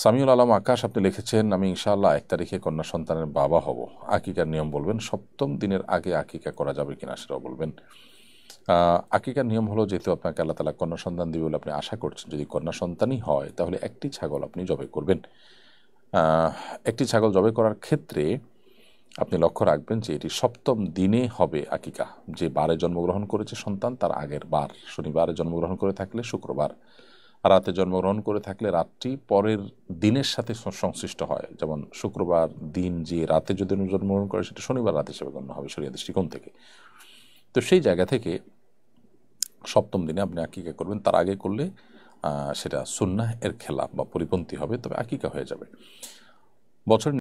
সামিউল আলম আকাশ আপনি লিখেছেন আমি ইনশাআল্লাহ এক তারিখে কন্যা সন্তানের বাবা হব আকিকার নিয়ম বলবেন সপ্তম দিনের আগে আকিকা করা যাবে কিনা সেটাও বলবেন আকিকার নিয়ম হলো যেহেতু আপনাকে আল্লাহ তালা কন্যা সন্তান দিবে বলে আপনি আশা করছেন যদি কন্যা সন্তানই হয় তাহলে একটি ছাগল আপনি জবে করবেন একটি ছাগল জবে করার ক্ষেত্রে আপনি লক্ষ্য রাখবেন যে এটি সপ্তম দিনে হবে আকিকা যে বারে জন্মগ্রহণ করেছে সন্তান তার আগের বার শনিবারে জন্মগ্রহণ করে থাকলে শুক্রবার রাতে জন্মগ্রহণ করে থাকলে রাতটি পরের দিনের সাথে সংশ্লিষ্ট হয় যেমন শুক্রবার দিন যে রাতে যদি জন্মগ্রহণ করে সেটা শনিবার রাত হিসেবে গণ্য হবে সরিয়া দৃষ্টিকোণ থেকে তো সেই জায়গা থেকে সপ্তম দিনে আপনি আকিকা করবেন তার আগে করলে সেটা সুন্না এর খেলাফ বা পরিপন্থী হবে তবে আকিকা হয়ে যাবে বছর